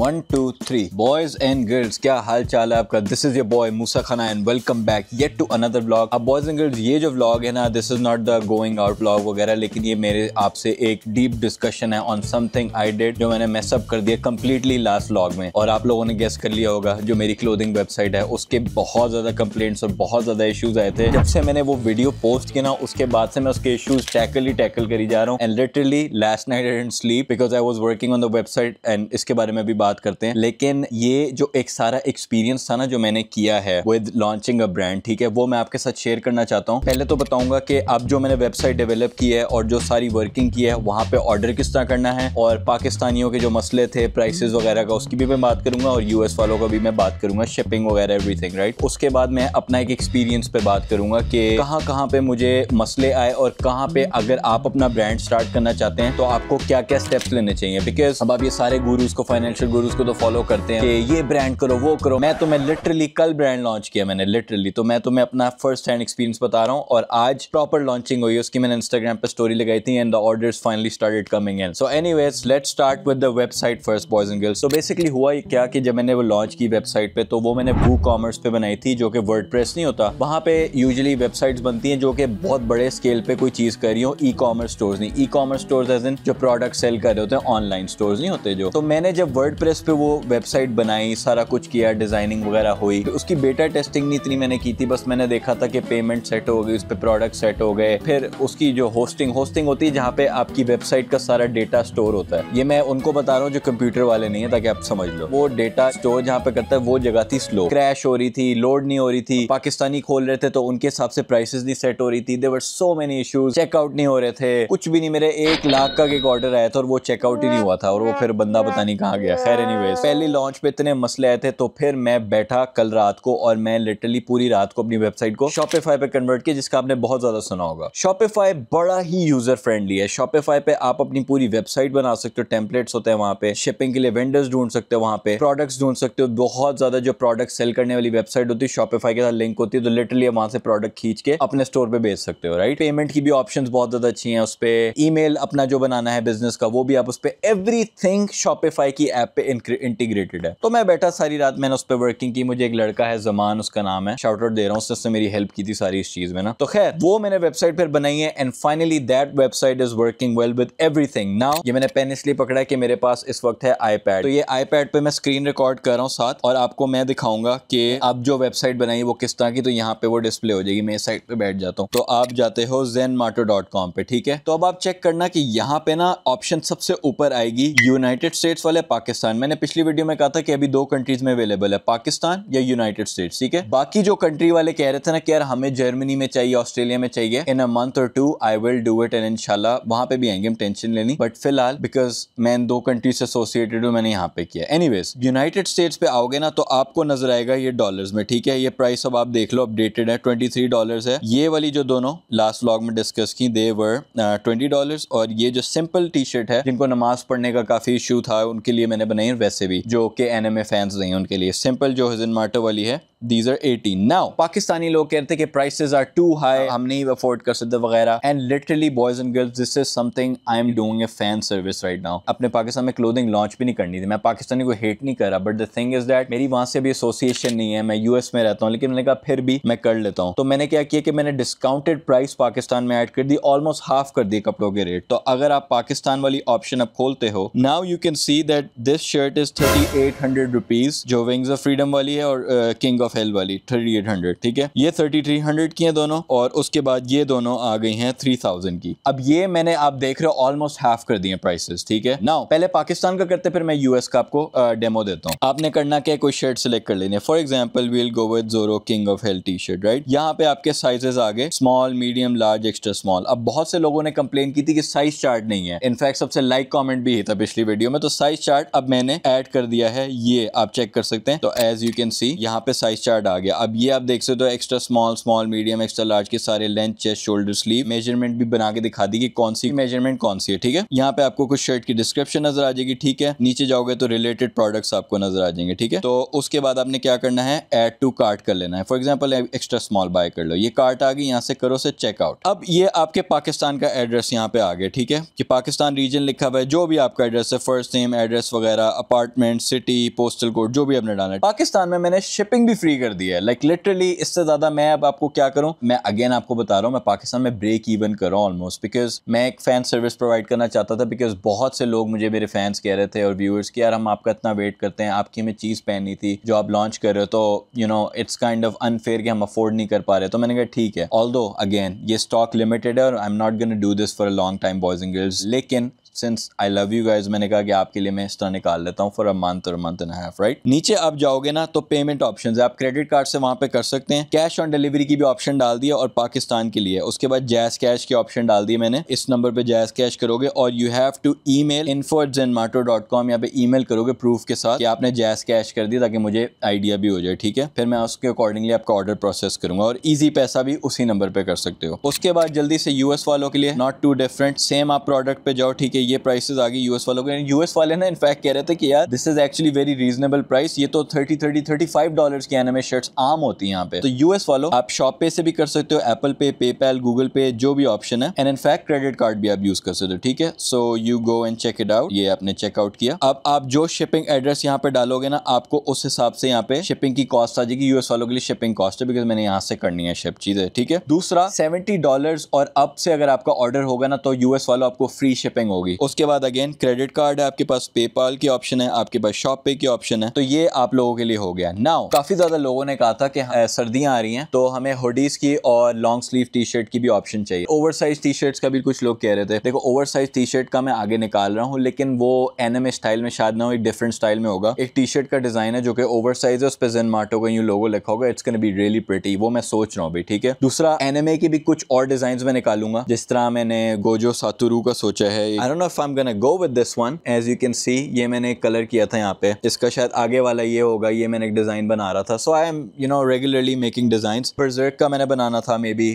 One two three boys and girls क्या हाल चाल है आपका दिस इज योर बॉय मूसा खाना and welcome back yet to another blog अब बॉयज एंड गर्ल्स ये जो ब्लॉग है ना this is not the going out blog वगैरह लेकिन ये मेरे आपसे एक डीप डिस्कशन है ऑन समथिंग आई डेड जो मैंने मैसअप कर दिया कम्प्लीटली लास्ट ब्लॉग में और आप लोगों ने गेस कर लिया होगा जो मेरी क्लोदिंग वेबसाइट है उसके बहुत ज्यादा कंप्लेंट्स और बहुत ज्यादा इशूज आए थे जब से मैंने वो वीडियो पोस्ट किया ना उसके बाद से मैं उसके इशूज टैकल ही टैकल करी जा रहा हूँ and literally last night I sleep because I was working on the website and इसके बारे में भी बात करते हैं लेकिन ये जो एक सारा एक्सपीरियंस था ना जो मैंने किया है विद लॉन्चिंग अ ब्रांड ठीक है वो मैं आपके साथ शेयर करना चाहता हूँ पहले तो बताऊंगा कि अब जो मैंने वेबसाइट डेवलप की है और जो सारी वर्किंग की है वहाँ पे ऑर्डर किस तरह करना है और पाकिस्तानियों के जो मसले थे प्राइसेज वगैरह का उसकी भी मैं बात करूंगा और यूएस वालों का भी मैं बात करूंगा शिपिंग वगैरह एवरीथिंग राइट उसके बाद मैं अपना एक एक्सपीरियंस पे बात करूंगा कि कहाँ कहाँ पे मुझे मसले आए और कहाँ पे अगर आप अपना ब्रांड स्टार्ट करना चाहते हैं तो आपको क्या क्या स्टेप्स लेने चाहिए बिकॉज अब आप ये सारे गुरुज को फाइनेंशियल गुरुज को तो फॉलो करते हैं कि ये ब्रांड करो वो करो मैं तो मैं लिटरली कल ब्रांड लॉन्च किया मैंने लिटरली तो मैं तो मैं अपना फर्स्ट हैंड एक्सपीरियंस बता रहा हूँ और आज प्रॉपर लॉन्चिंग हुई उसकी मैंने इंस्टाग्राम पर स्टोरी लगाई थी and the order finally start coming in so anyways let start with the website first boys and girls तो बेसिकली हुआ क्या कि जब मैंने वो लॉन्च की वेबसाइट पे तो वो मैंने बू कॉमर्स पे बनाई थी जो कि वर्ड नहीं होता वहाँ पे यूजली वेबसाइट्स बनती हैं जो कि बहुत बड़े स्केल पे कोई चीज़ कर रही हो ई कॉमर्स स्टोर्स नहीं e commerce stores as in जो प्रोडक्ट सेल कर रहे होते हैं ऑनलाइन स्टोर्स नहीं होते जो तो मैंने जब वर्ड वर्डप्रेस पे वो वेबसाइट बनाई सारा कुछ किया डिज़ाइनिंग वगैरह हुई उसकी बेटा टेस्टिंग नहीं इतनी मैंने की थी बस मैंने देखा था कि पेमेंट सेट हो गई उस पर प्रोडक्ट सेट हो गए फिर उसकी जो होस्टिंग होस्टिंग होती है जहाँ पे आपकी वेबसाइट का सारा डेटा स्टोर होता है ये मैं उनको बता रहा हूँ जो कंप्यूटर वाले नहीं है ताकि आप समझ लो वो डेटा स्टोर जहाँ पे करता है वो जगह थी स्लो क्रैश हो रही थी लोड नहीं हो रही थी पाकिस्तानी खोल रहे थे तो उनके हिसाब से प्राइसेस नहीं सेट हो रही थी there were so many issues checkout नहीं हो रहे थे कुछ भी नहीं मेरे एक लाख का एक ऑर्डर आया था और वो चेकआउट ही नहीं हुआ था और वो फिर बंदा पता नहीं कहाँ गया खैर एनीवेज पहले लॉन्च पे इतने मसले आए थे तो फिर मैं बैठा कल रात को और मैं लिटरली पूरी रात को अपनी वेबसाइट को शॉपिफाई पे कन्वर्ट किया जिसका आपने बहुत ज्यादा सुना होगा शॉपिफाई बड़ा ही यूजर फ्रेंडली है शॉपिफाई पे आप अपनी पूरी वेबसाइट बना सकते हो टेम्पलेट्स होते हैं वहाँ पे शिपिंग के लिए वेंडर्स ढूंढ सकते हो वहाँ पे प्रोडक्ट्स ढूंढ सकते हो बहुत ज्यादा जो प्रोडक्ट सेल करने वाली वेबसाइट होती है शॉपिफाई के साथ लिंक होती है तो लिटरली वहाँ से प्रोडक्ट खींच के अपने स्टोर पे बेच सकते हो राइट पेमेंट की भी ऑप्शन बहुत ज्यादा अच्छी है उस पर ई अपना जो बनाना है बिजनेस का वो भी आप उस पर एवरी थिंग शॉपिफाई की ऐप पे इंटीग्रेटेड है तो मैं बैठा सारी रात मैंने उस पर वर्किंग की मुझे एक लड़का है जमान उसका नाम है शॉर्ट आउट दे रहा हूँ उससे मेरी हेल्प की थी सारी इस चीज में ना तो खैर वो मैंने वेबसाइट पर बनाई है and finally that website is working well with everything now ये मैंने पेन इसलिए पकड़ा है कि मेरे पास इस वक्त है आईपैड तो ये आईपैड पे मैं स्क्रीन रिकॉर्ड कर रहा हूँ साथ और आपको मैं दिखाऊंगा कि आप जो वेबसाइट बनाई वो किस तरह की तो यहाँ पे वो डिस्प्ले हो जाएगी मैं इस साइड पे बैठ जाता हूँ तो आप जाते हो जेन माटो डॉट कॉम पे ठीक है तो अब आप चेक करना कि यहाँ पे ना ऑप्शन सबसे ऊपर आएगी यूनाइटेड स्टेट्स वाले पाकिस्तान पाकिस्तान मैंने पिछली वीडियो में कहा था कि अभी दो कंट्रीज में अवेलेबल है पाकिस्तान या यूनाइटेड स्टेट्स ठीक है बाकी जो कंट्री वाले कह रहे थे ना कि यार हमें जर्मनी में चाहिए ऑस्ट्रेलिया में चाहिए इन अ मंथ और two I will do it and इनशाला वहां पे भी आएंगे हम टेंशन लेनी बट फिलहाल बिकॉज मैं इन दो कंट्रीज से एसोसिएटेड हूँ मैंने यहाँ पे किया एनी यूनाइटेड स्टेट्स पे आओगे ना तो आपको नजर आएगा ये डॉलर में ठीक है ये प्राइस अब आप देख लो अपडेटेड है ट्वेंटी थ्री है ये वाली जो दोनों लास्ट व्लॉग में डिस्कस की दे वर ट्वेंटी डॉलर और ये जो सिंपल टी शर्ट है जिनको नमाज पढ़ने का काफी इशू था उनके लिए मैंने बनाई नहीं वैसे भी जो के एन एम फैंस नहीं उनके लिए सिंपल जो हजन मार्टो वाली है these are 18 now pakistani log kehte ki prices are too high hum nahi afford kar sakte वगैरह and literally boys and girls this is something i am doing a fan service right now apne pakistan mein clothing launch bhi nahi karni thi main pakistani ko hate nahi kar raha but the thing is that meri wahan se bhi association nahi hai main us mein रहता हूं लेकिन मैंने कहा फिर भी मैं कर लेता हूं तो मैंने क्या किया कि मैंने डिस्काउंटेड प्राइस पाकिस्तान में ऐड कर दी ऑलमोस्ट हाफ कर दिए कपड़ों के रेट तो अगर आप पाकिस्तान वाली ऑप्शन अब खोलते हो now you can see that this shirt is thirty eight hundred rupees जो विंग्स ऑफ फ्रीडम वाली है और किंग ऑफ हाफ एल वाली थर्टी एट हंड्रेड ठीक है ये थर्टी थ्री हंड्रेड की है दोनों और उसके बाद ये दोनों आ गई हैं थ्री थाउजेंड की अब ये मैंने आप देख रहे हो ऑलमोस्ट हाफ कर दिए प्राइसेस ठीक है ना पहले पाकिस्तान का करते फिर मैं यूएस का आपको डेमो देता हूँ आपने करना क्या कोई शर्ट सेलेक्ट कर लेने है for example we'll go with Zoro King of health T shirt right यहाँ पे आपके साइजेस आ गए small medium large extra small अब बहुत से लोगों ने कंप्लेन की थी कि साइज चार्ट नहीं है इनफैक्ट सबसे लाइक कॉमेंट भी था पिछली वीडियो में तो साइज चार्ट अब मैंने एड कर दिया है ये आप चेक कर सकते हैं तो एज यू कैन सी यहाँ पे साइज साइज चार्ट आ गया अब ये आप देख सकते हो तो extra small small medium extra large के सारे length chest shoulder sleeve measurement भी बना के दिखा दी कि कौन सी मेजरमेंट कौन सी है ठीक है यहाँ पे आपको कुछ शर्ट की डिस्क्रिप्शन नजर आ जाएगी ठीक है नीचे जाओगे तो रिलेटेड प्रोडक्ट्स आपको नजर आ जाएंगे ठीक है तो उसके बाद आपने क्या करना है एड टू कार्ट कर लेना है for example extra small buy कर लो ये कार्ट आ गई यहाँ से करो से चेकआउट अब ये आपके पाकिस्तान का एड्रेस यहाँ पे आ गया ठीक है कि पाकिस्तान रीजन लिखा हुआ है जो भी आपका एड्रेस है फर्स्ट नेम एड्रेस वगैरह अपार्टमेंट सिटी पोस्टल कोड जो भी आपने डाला है पाकिस्तान में मैंने शिपिंग भी फ्री कर दिया है लाइक लिटरली इससे ज़्यादा मैं अब आपको क्या करूं मैं अगेन आपको बता रहा हूं मैं पाकिस्तान में ब्रेक इवन कर रहा हूं ऑलमोस्ट बिकॉज मैं एक फ़ैन सर्विस प्रोवाइड करना चाहता था बिकॉज बहुत से लोग मुझे मेरे फैंस कह रहे थे और व्यूअर्स कि यार हम आपका इतना वेट करते हैं आपकी हमें चीज़ पहननी थी जो आप लॉन्च कर रहे हो तो you know it's kind of unfair कि हम अफोर्ड नहीं कर पा रहे तो मैंने कहा ठीक है ऑल अगेन ये स्टॉक लिमिटेड है और I am not gonna do this for a long time boys and girls लेकिन since I love you guys मैंने कहा कि आपके लिए मैं तरह निकाल लेता हूँ फॉर अ मंथ और मंथ एंड हाफ राइट नीचे आप जाओगे ना तो पेमेंट ऑप्शन है आप क्रेडिट कार्ड से वहां पे कर सकते हैं कैश ऑन डिलीवरी की भी ऑप्शन डाल दिया और पाकिस्तान के लिए उसके बाद जैस कैश के ऑप्शन डाल दिए मैंने इस नंबर पर जैस कैश करोगे और you have to e mail info at जेनमाटो dot com यहाँ पे ई मेल करोगे प्रूफ के साथ कि आपने जैस कैश कर दिया ताकि मुझे आइडिया भी हो जाए ठीक है फिर मैं उसके अकॉर्डिंगली आपका ऑर्डर प्रोसेस करूंगा और ईजी पैसा भी उसी नंबर पर कर सकते हो उसके बाद जल्दी से यूएस वालों के लिए नॉट टू डिफरेंट सेम आप प्रोडक्ट पे जाओ ठीक है ये प्राइसेस आ गई यूएस वालों के यूएस वाले ना इनफैक्ट कह रहे थे कि यार this is actually very reasonable price ये तो thirty thirty thirty five dollar की एनिमे शर्ट्स आम होती है यहाँ पे तो यूएस वालों आप शॉप पे से भी कर सकते हो एप्पल पे पेपैल गूगल पे जो भी ऑप्शन है एंड इनफैक्ट क्रेडिट कार्ड भी आप यूज कर सकते हो ठीक है so you go and check it out ये आपने चेकआउट किया अब आप जो शिपिंग एड्रेस यहाँ पे डालोगे ना आपको उस हिसाब से यहाँ पे शिपिंग की कॉस्ट आ जाएगी यूएस वालों के लिए शिपिंग कॉस्ट है बिकॉज मैंने यहाँ से करनी है शिप चीजें ठीक है दूसरा सेवेंटी डॉलर और अब से अगर आपका ऑर्डर होगा ना तो यूएस वालों आपको फ्री शिपिंग होगी होगी उसके बाद अगेन क्रेडिट कार्ड है आपके पास पेपाल की ऑप्शन है आपके पास शॉप पे की ऑप्शन है तो ये आप लोगों के लिए हो गया नाउ काफी ज्यादा लोगों ने कहा था कि सर्दियां आ रही हैं तो हमें हुडीज की और लॉन्ग स्लीव टी शर्ट की भी ऑप्शन चाहिए ओवर साइज टी शर्ट का भी कुछ लोग कह रहे थे देखो ओवर साइज टी शर्ट का मैं आगे निकाल रहा हूँ लेकिन वो एनएम स्टाइल में शायद ना हो एक डिफरेंट स्टाइल में होगा एक टी शर्ट का डिजाइन है जो कि ओवर साइज है उस पर जेन मार्टो का यू लोगो लिखा होगा it's can be really pretty वो मैं सोच रहा हूँ भाई ठीक है दूसरा एनएमए की भी कुछ और डिजाइन में निकालूंगा जिस तरह मैंने गोजो सातुरू का सोचा है आई know if I'm gonna go with this one. As you can see, ये मैंने एक कलर किया था यहाँ पे इसका शायद आगे वाला ये होगा ये मैंने एक डिज़ाइन बना रहा था so I am you know regularly making design project का मैंने बनाना था मे बी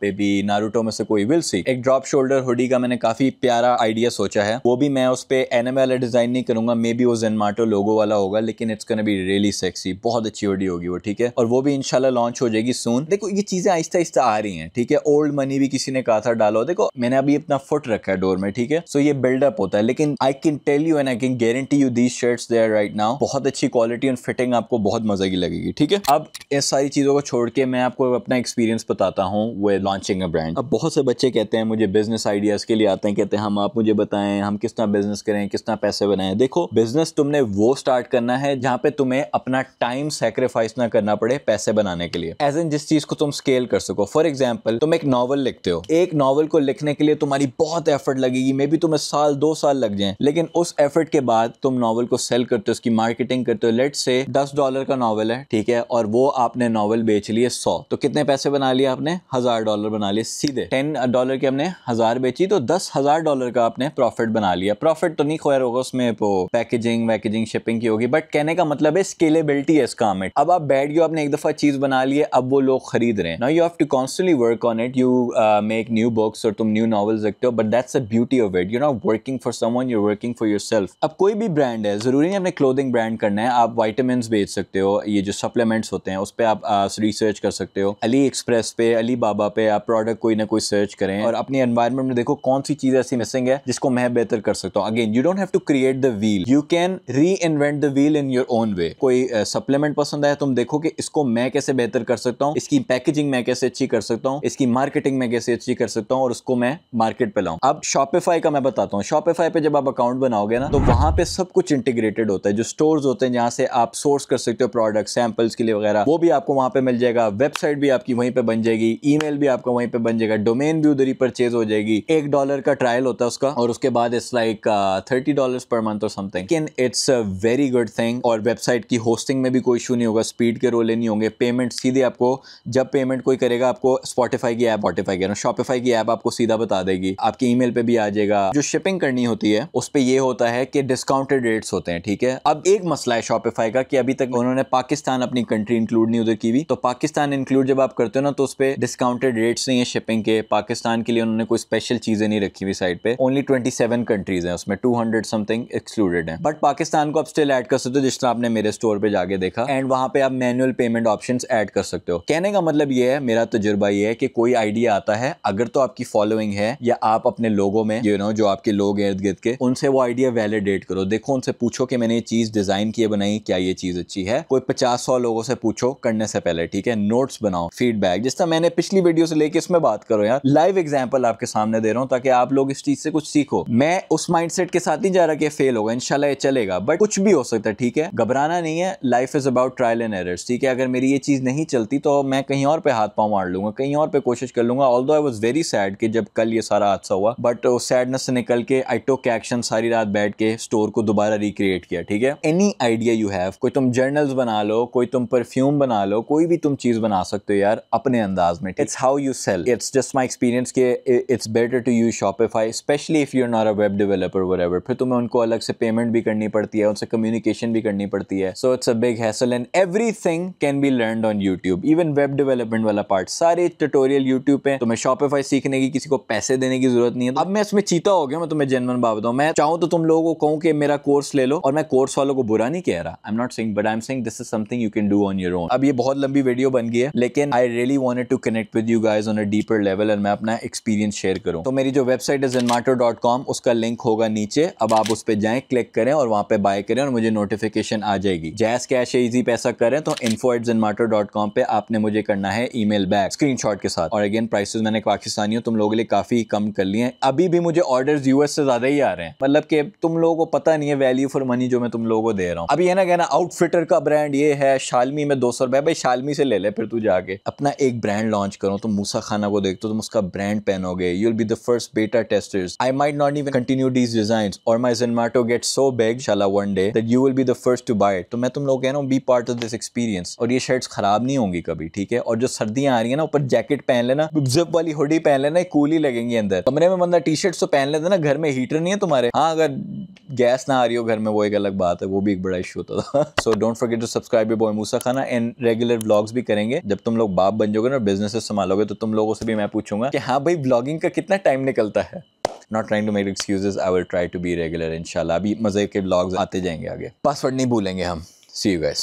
पे बी नारूटो में से कोई विल सी एक ड्रॉप शोल्डर हुडी का मैंने काफ़ी प्यारा आइडिया सोचा है वो भी मैं उस पर एनएम वाला डिज़ाइन नहीं करूंगा मे बी वो जेनमाटो लोगो वाला होगा लेकिन इट्स कन बी रियली सेक्सी बहुत अच्छी हुडी होगी वो ठीक है और वो भी इनशाला लॉन्च हो जाएगी सून देखो ये चीज़ें आहिस्ता आहिस्ता आ रही है ठीक है ओल्ड मनी भी किसी ने कहा था डालो देखो मैंने अभी अपना फुट रखा है डोर में ठीक है सो ये बिल्डअप होता है लेकिन I can tell you and I can guarantee you these shirts there right now बहुत अच्छी क्वालिटी एंड फिटिंग आपको बहुत मजे की लगेगी ठीक है अब इस सारी चीज़ों को छोड़ के मैं आपको अपना एक्सपीरियंस बताता हूँ वे लॉन्चिंग अ ब्रांड अब बहुत से बच्चे कहते हैं मुझे बिजनेस आइडियाज़ के लिए आते हैं कहते हैं हम आप मुझे बताएं हम किस तरह बिजनेस करें किस तरह पैसे बनाएं देखो बिजनेस तुमने वो स्टार्ट करना है जहां पे तुम्हें अपना टाइम सेक्रीफाइस ना करना पड़े पैसे बनाने के लिए एज एन जिस चीज़ को तुम स्केल कर सको फॉर एग्जाम्पल तुम एक नॉवल लिखते हो एक नॉवल को लिखने के लिए तुम्हारी बहुत एफर्ट लगेगी मे बी तुम में साल दो साल लग जाए लेकिन उस एफर्ट के बाद तुम नॉवल को सेल करते हो उसकी मार्केटिंग करते हो लेट से दस डॉलर का नॉवल है ठीक है और वो आपने नॉवल बेच लिए सौ तो कितने पैसे बना लिए आपने हजार डॉलर बना लिए सीधे टेन डॉलर की हमने हजार बेची तो दस हजार डॉलर का आपने प्रॉफिट बना लिया प्रॉफिट तो नहीं खोया होगा उसमें वो पैकेजिंग वैकेजिंग शिपिंग की होगी बट कहने का मतलब है स्केलेबिलिटी है इस काम में अब आप बैठ गए आपने एक दफा चीज बना ली है अब वो लोग खरीद रहे हैं now you have to constantly work on it you make new books और तुम न्यू नॉवल्स रखते हो but that's a beauty of it you not not working for you're working for yourself अब कोई भी ब्रांड है ज़रूरी नहीं अपने क्लोथिंग ब्रांड करना है आप वाइटामिन बेच सकते हो ये जो सप्लीमेंट्स होते हैं उस पर आप रिसर्च कर सकते हो अली एक्सप्रेस पे अली बाबा पे आप प्रोडक्ट कोई ना कोई सर्च करें और अपने एनवायरमेंट में देखो कौन सी चीज़ ऐसी मिसिंग है जिसको मैं बेहतर कर सकता हूँ again you don't have to create the wheel you can reinvent the wheel in your own way कोई सप्लीमेंट पसंद आया तुम देखो कि इसको मैं कैसे बेहतर कर सकता हूँ इसकी पैकेजिंग मैं कैसे अच्छी कर सकता हूँ इसकी मार्केटिंग मैं कैसे अच्छी कर सकता हूँ और उसको मैं मार्केट पे लाऊ अब शॉपिफाई का मैं बताता हूँ शॉपिफाई पे जब आप अकाउंट बनाओगे ना तो वहाँ पे सब कुछ इंटीग्रेटेड होता है जो स्टोर्स होते हैं जहाँ से आप सोर्स कर सकते हो प्रोडक्ट सैम्पल्स के लिए वगैरह वो भी आपको वहाँ पे मिल जाएगा वेबसाइट भी आपकी वहीं पे बन जाएगी ईमेल भी आपका वहीं पे बन जाएगा डोमेन भी उधर ही परचेज हो जाएगी एक डॉलर का ट्रायल होता है उसका और उसके बाद it's like thirty dollar per month और something in it's a very good thing और वेबसाइट की होस्टिंग में भी कोई इशू नहीं होगा स्पीड के रोले नहीं होंगे पेमेंट सीधे आपको जब पेमेंट कोई करेगा आपको स्पॉटिफाई की ऐप वॉटिफाई कह शॉपिफाई की ऐप आपको सीधा बता देगी आपकी ईमेल पे भी आ जाएगा जो शिपिंग करनी होती है उस पर यह होता है कि डिस्काउंटेड रेट्स होते हैं ठीक है अब एक मसला है शॉपिफाई का कि अभी तक उन्होंने पाकिस्तान अपनी कंट्री इंक्लूड नहीं उधर की हुई तो पाकिस्तान इंक्लूड जब आप करते हो ना तो उस पर डिस्काउंटेड रेट्स नहीं है शिपिंग के पाकिस्तान के लिए उन्होंने कोई स्पेशल चीज़ें नहीं रखी हुई साइड पे ओनली ट्वेंटी सेवन कंट्रीज है उसमें टू हंड्रेड समथिंग एक्सक्लूडेड है बट पाकिस्तान को आप स्टिल एड कर सकते हो जिस तरह आपने मेरे स्टोर पर जाके देखा एंड वहां पर आप मैनुअल पेमेंट ऑप्शन एड कर सकते हो कहने का मतलब यह है मेरा तजुर्बा यह है कि कोई आइडिया आता है अगर तो आपकी फॉलोइंग है या आप अपने लोगों में यू you नो know, जो जो आपके लोग हैं इर्द गिर्द के उनसे वो आइडिया वैलिडेट करो देखो उनसे पूछो कि मैंने ये चीज़ डिज़ाइन किए बनाई क्या ये चीज़ अच्छी है कोई पचास सौ लोगों से पूछो करने से पहले ठीक है नोट्स बनाओ फीडबैक जिस तरह मैंने पिछली वीडियो से लेके इसमें बात करो यार लाइव एग्जाम्पल आपके सामने दे रहा हूँ ताकि आप लोग इस चीज़ से कुछ सीखो मैं उस माइंड के साथ नहीं जा रहा कि फेल होगा इनशाला ये चलेगा बट कुछ भी हो सकता है ठीक है घबराना नहीं है life is about trial and errors ठीक है अगर मेरी ये चीज़ नहीं चलती तो मैं कहीं और पे हाथ पाँव मार लूंगा कहीं और पे कोशिश कर लूंगा all I was very sad कि जब कल ये सारा हादसा हुआ बट सैडनेस निकल के आई टोक एक्शन सारी रात बैठ के स्टोर को दोबारा रिक्रिएट किया ठीक है एनी आइडिया यू हैव कोई तुम जर्नल्स बना लो कोई तुम परफ्यूम बना लो कोई भी तुम चीज़ बना सकते हो यार अपने अंदाज में it's how you sell it's just my experience के it's better to use Shopify specially if you not a web developer wherever फिर तुम्हें उनको अलग से पेमेंट भी करनी पड़ती है उनसे कम्युनिकेशन भी करनी पड़ती है so it's a big hassle and everything can be learn on YouTube even web development वाला पार्ट सारे ट्यूटोरियल यूट्यूब पे तुम्हें शॉपिफाई सीखने की किसी को पैसे देने की जरूरत नहीं है अब मैं इसमें चीता हो हो गया मैं तुम्हें जेनवन बात बताऊँ मैं चाहूँ तो तुम लोगों को कहूँ कि मेरा कोर्स ले लो और मैं कोर्स वालों को बुरा नहीं कह रहा I am not saying but I am saying this is something you can do on your own अब ये बहुत लंबी वीडियो बन गई है लेकिन I really want to connect with you guys on a deeper level and मैं अपना एक्सपीरियंस शेयर करूँ तो मेरी जो वेबसाइट है जेनमाटो डॉट कॉम उसका लिंक होगा नीचे अब आप उस पर जाएँ क्लिक करें और वहाँ पे बाय करें और मुझे नोटिफिकेशन आ जाएगी जैस कैश ईजी पैसा करें तो इन्फो एट जेनमाटो डॉट कॉम पे आपने मुझे करना है email back screenshot के साथ और अगेन प्राइसेज मैंने पाकिस्तानियों तुम लोगों के लिए काफ़ी कम कर लिए अभी भी मुझे ऑर्डर प्लेयर्स यूएस से ज़्यादा ही आ रहे हैं मतलब कि तुम लोगों को पता नहीं है वैल्यू फॉर मनी जो मैं तुम लोगों को दे रहा हूँ अब ये ना कहना आउटफिटर का ब्रांड ये है शालमी में दो सौ रुपए भाई शालमी से ले ले फिर तू जाके अपना एक ब्रांड लॉन्च करो तुम मूसा खाना को देखते हो तुम उसका ब्रांड पहनोगे you will be the first beta testers I might not even continue these design और माई जेनमाटो गेट सो बेग शाला one day that you will be the first to buy तो मैं तुम लोग कह रहा हूँ be part of this experience और ये शर्ट्स खराब नहीं होंगी कभी ठीक है और जो सर्दियां आ रही है ना ऊपर जैकेट पहन लेना जिप वाली हुडी पहन लेना कूल ही लगेंगी अंदर कमरे में बंदा टी शर्ट्स तो पहन ले कहते ना घर में हीटर नहीं है तुम्हारे हाँ अगर गैस ना आ रही हो घर में वो एक अलग बात है वो भी एक बड़ा इशू होता था so don't forget to subscribe बॉय मूसा खाना एंड रेगुलर ब्लॉग्स भी करेंगे जब तुम लोग बाप बन जाओगे ना बिजनेस संभालोगे तो तुम लोगों से भी मैं पूछूंगा कि हाँ भाई ब्लॉगिंग का कितना टाइम निकलता है not trying to make excuses I will try to be regular इनशाला अभी मज़े के ब्लॉग्स आते जाएंगे आगे पासवर्ड नहीं भूलेंगे हम सी यू गैस